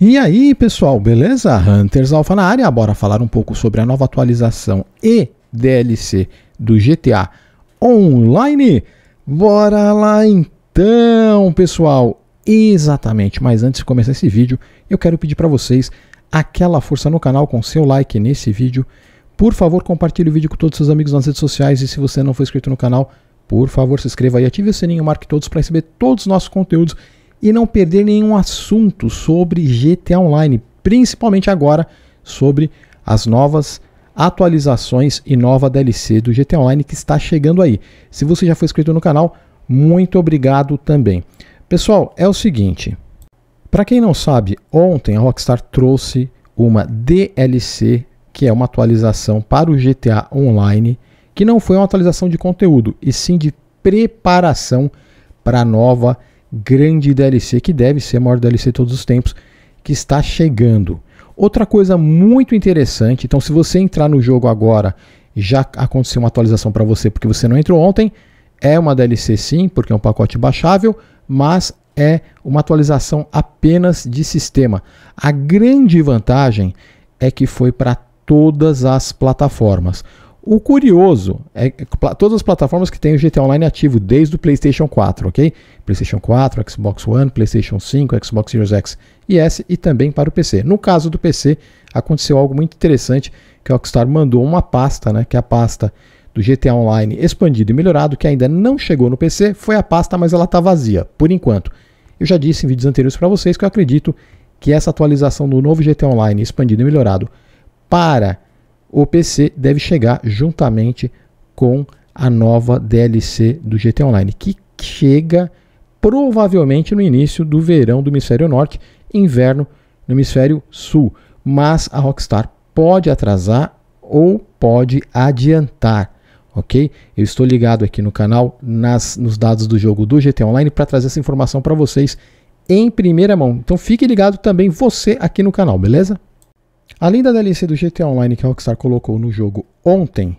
E aí, pessoal, beleza? Hunters Alpha na área. Bora falar um pouco sobre a nova atualização e DLC do GTA Online. Bora lá então, pessoal. Exatamente, mas antes de começar esse vídeo, eu quero pedir para vocês aquela força no canal com seu like nesse vídeo. Por favor, compartilhe o vídeo com todos os seus amigos nas redes sociais e se você não for inscrito no canal, por favor, se inscreva e ative o sininho, marque todos para receber todos os nossos conteúdos e não perder nenhum assunto sobre GTA Online, principalmente agora sobre as novas atualizações e nova DLC do GTA Online que está chegando aí. Se você já foi inscrito no canal, muito obrigado também. Pessoal, é o seguinte, para quem não sabe, ontem a Rockstar trouxe uma DLC, que é uma atualização para o GTA Online, que não foi uma atualização de conteúdo, e sim de preparação para a nova grande DLC que deve ser a maior DLC de todos os tempos que está chegando. Outra coisa muito interessante, então se você entrar no jogo agora, já aconteceu uma atualização para você porque você não entrou ontem, é uma DLC sim, porque é um pacote baixável, mas é uma atualização apenas de sistema. A grande vantagem é que foi para todas as plataformas. O curioso é que todas as plataformas que têm o GTA Online ativo, desde o PlayStation 4, ok? PlayStation 4, Xbox One, PlayStation 5, Xbox Series X e S e também para o PC. No caso do PC, aconteceu algo muito interessante que a Rockstar mandou uma pasta, né? Que é a pasta do GTA Online expandido e melhorado, que ainda não chegou no PC, foi a pasta, mas ela está vazia, por enquanto. Eu já disse em vídeos anteriores para vocês que eu acredito que essa atualização do novo GTA Online expandido e melhorado para o PC deve chegar juntamente com a nova DLC do GT Online, que chega provavelmente no início do verão do hemisfério norte, inverno no hemisfério sul. Mas a Rockstar pode atrasar ou pode adiantar, ok? Eu estou ligado aqui no canal nas, nos dados do jogo do GT Online para trazer essa informação para vocês em primeira mão. Então fique ligado também você aqui no canal, beleza? Além da DLC do GTA Online que a Rockstar colocou no jogo ontem,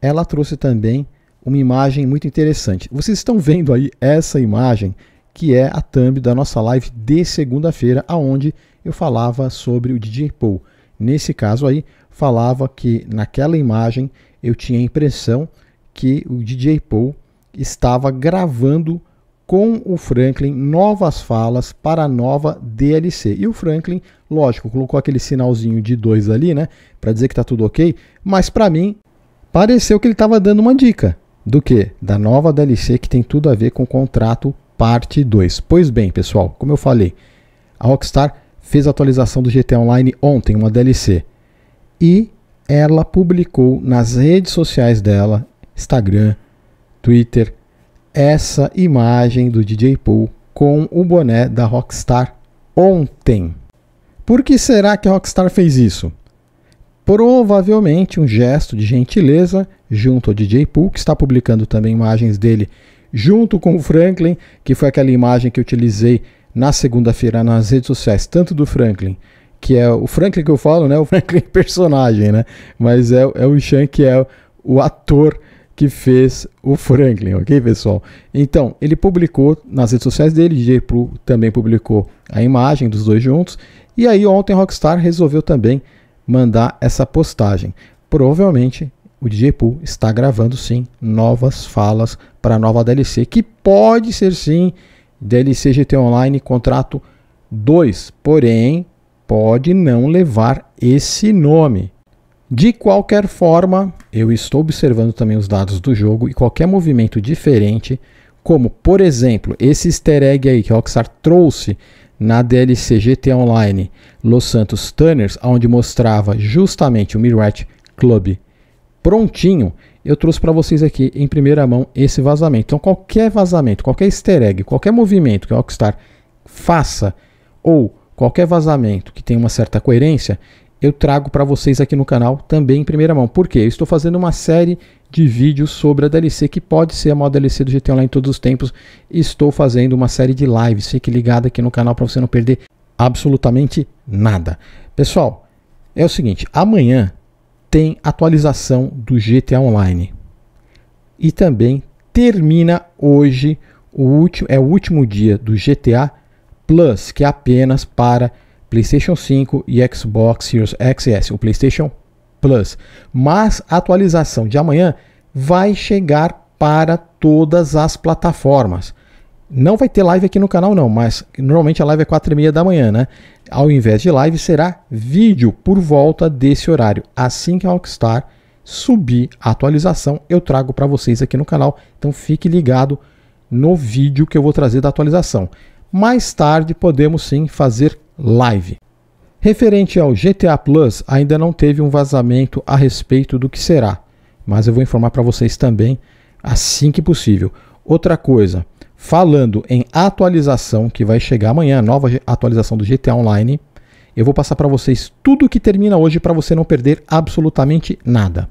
ela trouxe também uma imagem muito interessante. Vocês estão vendo aí essa imagem, que é a thumb da nossa live de segunda-feira, aonde eu falava sobre o DJ Paul. Nesse caso aí, falava que naquela imagem eu tinha a impressão que o DJ Paul estava gravando com o Franklin novas falas para a nova DLC. E o Franklin, lógico, colocou aquele sinalzinho de dois ali, né, para dizer que tá tudo OK, mas para mim pareceu que ele estava dando uma dica do que da nova DLC que tem tudo a ver com o contrato parte 2. Pois bem, pessoal, como eu falei, a Rockstar fez a atualização do GTA Online ontem, uma DLC. E ela publicou nas redes sociais dela, Instagram, Twitter, essa imagem do DJ Paul com o boné da Rockstar ontem. Por que será que a Rockstar fez isso? Provavelmente um gesto de gentileza junto ao DJ Paul, que está publicando também imagens dele junto com o Franklin, que foi aquela imagem que eu utilizei na segunda-feira nas redes sociais, tanto do Franklin, que é o Franklin que eu falo, né? O Franklin é personagem, né? Mas é, é o Sean que é o ator que fez o Franklin, ok, pessoal? Então, ele publicou nas redes sociais dele, DJ Pro também publicou a imagem dos dois juntos, e aí ontem Rockstar resolveu também mandar essa postagem. Provavelmente o DJ Poo está gravando sim novas falas para a nova DLC, que pode ser sim DLC GT Online contrato 2, porém pode não levar esse nome. De qualquer forma, eu estou observando também os dados do jogo e qualquer movimento diferente, como por exemplo esse easter egg aí que a Rockstar trouxe na DLC GT Online Los Santos Tanners, onde mostrava justamente o Mirage Club prontinho, eu trouxe para vocês aqui em primeira mão esse vazamento. Então qualquer vazamento, qualquer easter egg, qualquer movimento que a Rockstar faça ou qualquer vazamento que tenha uma certa coerência, eu trago para vocês aqui no canal também em primeira mão. Por quê? Eu estou fazendo uma série de vídeos sobre a DLC, que pode ser a maior DLC do GTA Online todos os tempos. Estou fazendo uma série de lives. Fique ligado aqui no canal para você não perder absolutamente nada. Pessoal, é o seguinte, amanhã tem atualização do GTA Online. E também termina hoje o último é o último dia do GTA Plus, que é apenas para PlayStation 5 e Xbox Series XS, o PlayStation Plus. Mas a atualização de amanhã vai chegar para todas as plataformas. Não vai ter live aqui no canal não, mas normalmente a live é 4 e meia da manhã, né? Ao invés de live, será vídeo por volta desse horário. Assim que a Rockstar subir a atualização, eu trago para vocês aqui no canal. Então fique ligado no vídeo que eu vou trazer da atualização. Mais tarde podemos sim fazer Live. Referente ao GTA Plus, ainda não teve um vazamento a respeito do que será, mas eu vou informar para vocês também assim que possível. Outra coisa, falando em atualização que vai chegar amanhã, nova atualização do GTA Online, eu vou passar para vocês tudo que termina hoje para você não perder absolutamente nada.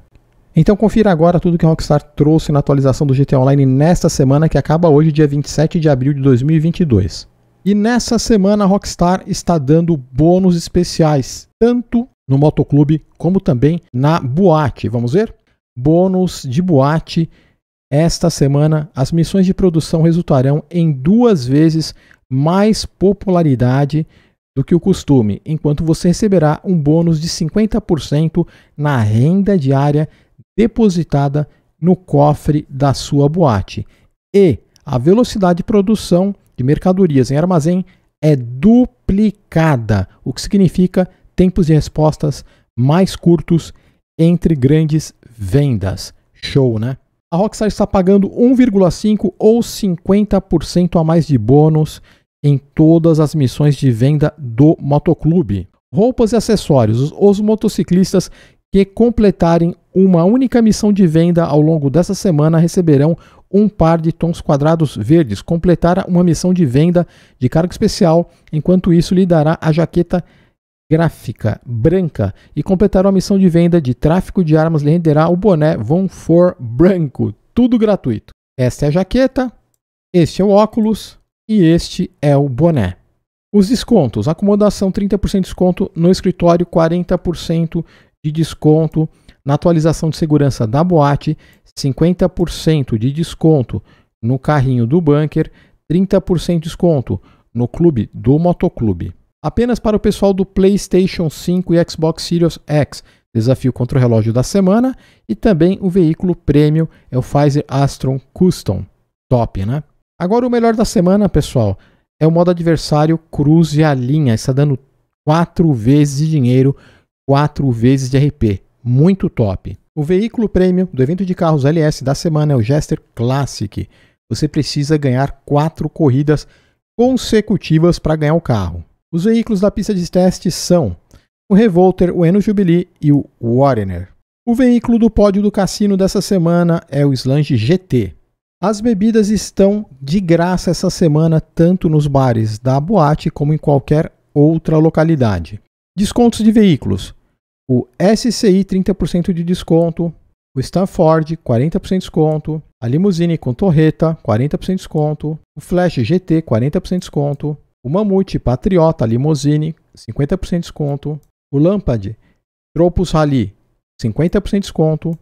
Então confira agora tudo que a Rockstar trouxe na atualização do GTA Online nesta semana que acaba hoje, dia 27 de abril de 2022. E nessa semana a Rockstar está dando bônus especiais, tanto no motoclube como também na boate. Vamos ver? Bônus de boate. Esta semana as missões de produção resultarão em duas vezes mais popularidade do que o costume, enquanto você receberá um bônus de 50% na renda diária depositada no cofre da sua boate. E a velocidade de produção de mercadorias em armazém é duplicada, o que significa tempos de respostas mais curtos entre grandes vendas. Show, né? A Rockstar está pagando 1,5 ou 50% a mais de bônus em todas as missões de venda do motoclube. Roupas e acessórios. Os, os motociclistas que completarem uma única missão de venda ao longo dessa semana receberão um par de tons quadrados verdes, completará uma missão de venda de carga especial, enquanto isso lhe dará a jaqueta gráfica branca e completará a missão de venda de tráfico de armas, lhe renderá o boné Von For branco, tudo gratuito. Esta é a jaqueta, este é o óculos e este é o boné. Os descontos, acomodação 30% de desconto no escritório, 40% de desconto na atualização de segurança da boate, 50% de desconto no carrinho do bunker, 30% de desconto no clube do motoclube. Apenas para o pessoal do PlayStation 5 e Xbox Series X, desafio contra o relógio da semana e também o veículo prêmio é o Pfizer Astron Custom. Top, né? Agora o melhor da semana, pessoal, é o modo adversário Cruze a Linha. Está dando quatro vezes de dinheiro, quatro vezes de RP. Muito top. O veículo prêmio do evento de carros LS da semana é o Jester Classic. Você precisa ganhar quatro corridas consecutivas para ganhar o carro. Os veículos da pista de teste são o Revolter, o Eno Jubilee e o Warner. O veículo do pódio do cassino dessa semana é o Slange GT. As bebidas estão de graça essa semana tanto nos bares da boate como em qualquer outra localidade. Descontos de veículos: o SCI 30% de desconto, o Stanford 40% de desconto, a Limousine com torreta 40% de desconto, o Flash GT 40% de desconto, o Mamute Patriota Limousine 50% de desconto, o Lampad Tropus Rally 50% de desconto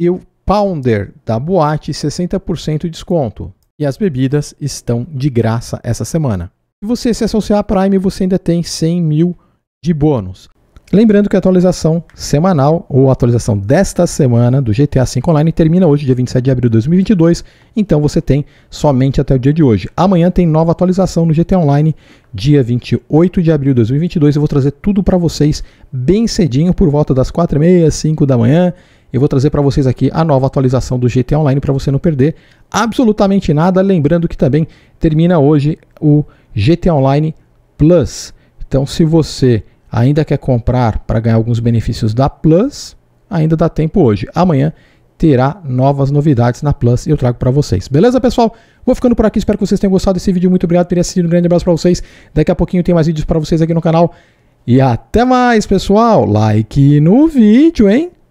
e o Pounder da Boate 60% de desconto. E as bebidas estão de graça essa semana. Se você se associar à Prime, você ainda tem 100 mil de bônus. Lembrando que a atualização semanal ou a atualização desta semana do GTA V Online termina hoje, dia 27 de abril de 2022, então você tem somente até o dia de hoje. Amanhã tem nova atualização no GTA Online, dia 28 de abril de 2022. Eu vou trazer tudo para vocês bem cedinho, por volta das 4h30, 5 da manhã. Eu vou trazer para vocês aqui a nova atualização do GTA Online para você não perder absolutamente nada. Lembrando que também termina hoje o GTA Online Plus. Então, se você ainda quer comprar para ganhar alguns benefícios da Plus, ainda dá tempo hoje. Amanhã terá novas novidades na Plus e eu trago para vocês. Beleza, pessoal? Vou ficando por aqui, espero que vocês tenham gostado desse vídeo. Muito obrigado por ter assistido. Um grande abraço para vocês. Daqui a pouquinho tem mais vídeos para vocês aqui no canal. E até mais, pessoal. Like no vídeo, hein?